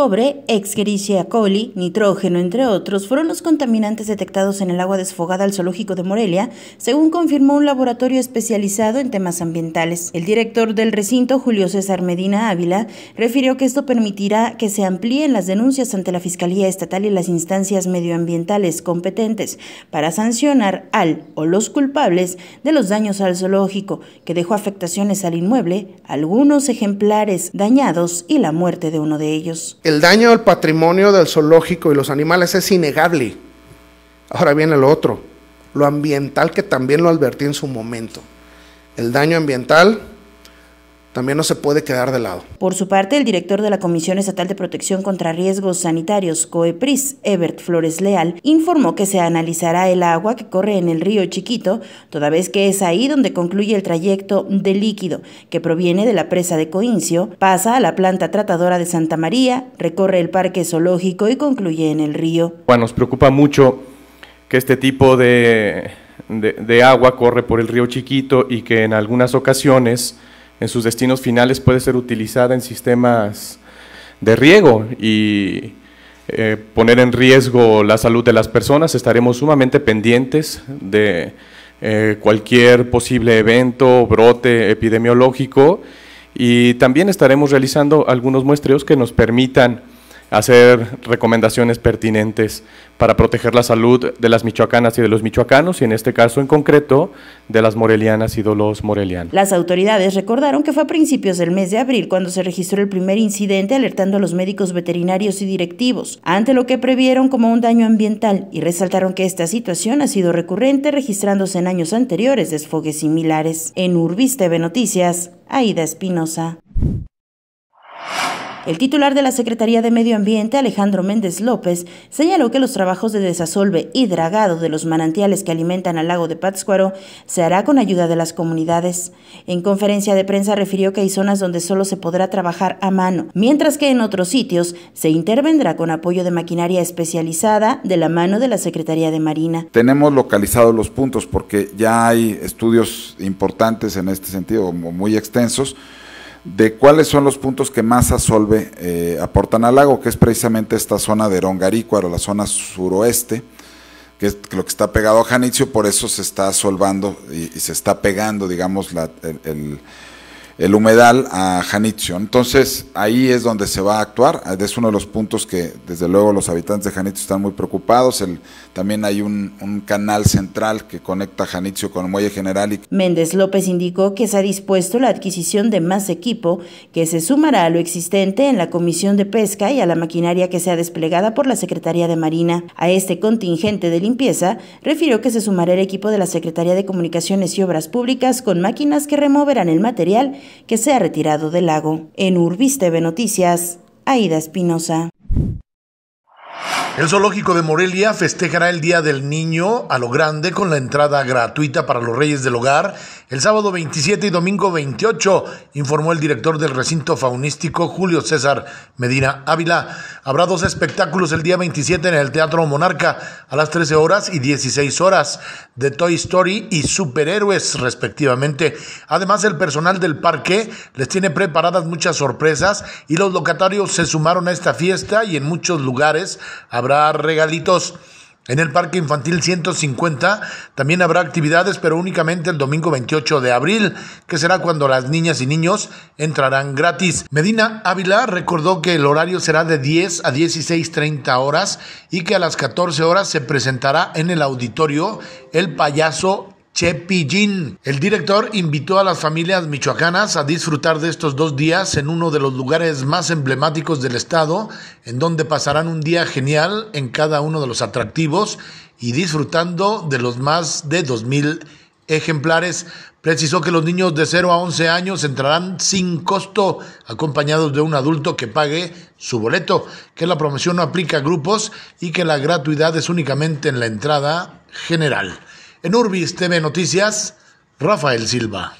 Cobre, Escherichia coli, nitrógeno, entre otros, fueron los contaminantes detectados en el agua desfogada al zoológico de Morelia, según confirmó un laboratorio especializado en temas ambientales. El director del recinto, Julio César Medina Ávila, refirió que esto permitirá que se amplíen las denuncias ante la Fiscalía Estatal y las instancias medioambientales competentes para sancionar al o los culpables de los daños al zoológico, que dejó afectaciones al inmueble, algunos ejemplares dañados y la muerte de uno de ellos el daño al patrimonio del zoológico y los animales es innegable. Ahora viene lo otro, lo ambiental que también lo advertí en su momento. El daño ambiental también no se puede quedar de lado. Por su parte, el director de la Comisión Estatal de Protección contra Riesgos Sanitarios, COEPRIS, Ebert Flores Leal, informó que se analizará el agua que corre en el río Chiquito, toda vez que es ahí donde concluye el trayecto de líquido que proviene de la presa de Coincio, pasa a la planta tratadora de Santa María, recorre el parque zoológico y concluye en el río. Bueno, nos preocupa mucho que este tipo de, de agua corre por el río Chiquito y que en algunas ocasiones en sus destinos finales puede ser utilizada en sistemas de riego y eh, poner en riesgo la salud de las personas. Estaremos sumamente pendientes de eh, cualquier posible evento, brote epidemiológico y también estaremos realizando algunos muestreos que nos permitan hacer recomendaciones pertinentes para proteger la salud de las michoacanas y de los michoacanos, y en este caso en concreto de las morelianas y de los morelianos. Las autoridades recordaron que fue a principios del mes de abril cuando se registró el primer incidente alertando a los médicos veterinarios y directivos, ante lo que previeron como un daño ambiental, y resaltaron que esta situación ha sido recurrente registrándose en años anteriores desfogues similares. En Urbis TV Noticias, Aida Espinosa. El titular de la Secretaría de Medio Ambiente, Alejandro Méndez López, señaló que los trabajos de desasolve y dragado de los manantiales que alimentan al lago de Pátzcuaro se hará con ayuda de las comunidades. En conferencia de prensa refirió que hay zonas donde solo se podrá trabajar a mano, mientras que en otros sitios se intervendrá con apoyo de maquinaria especializada de la mano de la Secretaría de Marina. Tenemos localizados los puntos porque ya hay estudios importantes en este sentido, muy extensos de cuáles son los puntos que más asolve eh, aportan al lago, que es precisamente esta zona de Erongarícuaro, la zona suroeste, que es lo que está pegado a Janitzio, por eso se está solvando y, se está pegando, digamos, la, el el humedal a Janitzio. Entonces ahí es donde se va a actuar, es uno de los puntos que desde luego los habitantes de Janitzio están muy preocupados, también hay un, canal central que conecta Janitzio con el Muelle General. Méndez López indicó que se ha dispuesto la adquisición de más equipo que se sumará a lo existente en la Comisión de Pesca y a la maquinaria que sea desplegada por la Secretaría de Marina. A este contingente de limpieza refirió que se sumará el equipo de la Secretaría de Comunicaciones y Obras Públicas con máquinas que removerán el material que se ha retirado del lago. En Urbis TV Noticias, Aida Espinosa. El zoológico de Morelia festejará el Día del Niño a lo grande con la entrada gratuita para los Reyes del Hogar el sábado 27 y domingo 28, informó el director del recinto faunístico Julio César Medina Ávila. Habrá dos espectáculos el día 27 en el Teatro Monarca a las 13 horas y 16 horas de Toy Story y Superhéroes respectivamente. Además, el personal del parque les tiene preparadas muchas sorpresas y los locatarios se sumaron a esta fiesta y en muchos lugares habrá regalitos. En el Parque Infantil 150 también habrá actividades, pero únicamente el domingo 28 de abril, que será cuando las niñas y niños entrarán gratis. Medina Ávila recordó que el horario será de 10 a 16.30 horas y que a las 14 horas se presentará en el auditorio el payaso Chepillín. El director invitó a las familias michoacanas a disfrutar de estos dos días en uno de los lugares más emblemáticos del estado, en donde pasarán un día genial en cada uno de los atractivos y disfrutando de los más de 2.000 ejemplares. Precisó que los niños de 0 a 11 años entrarán sin costo, acompañados de un adulto que pague su boleto, que la promoción no aplica a grupos y que la gratuidad es únicamente en la entrada general. En Urbis TV Noticias, Rafael Silva.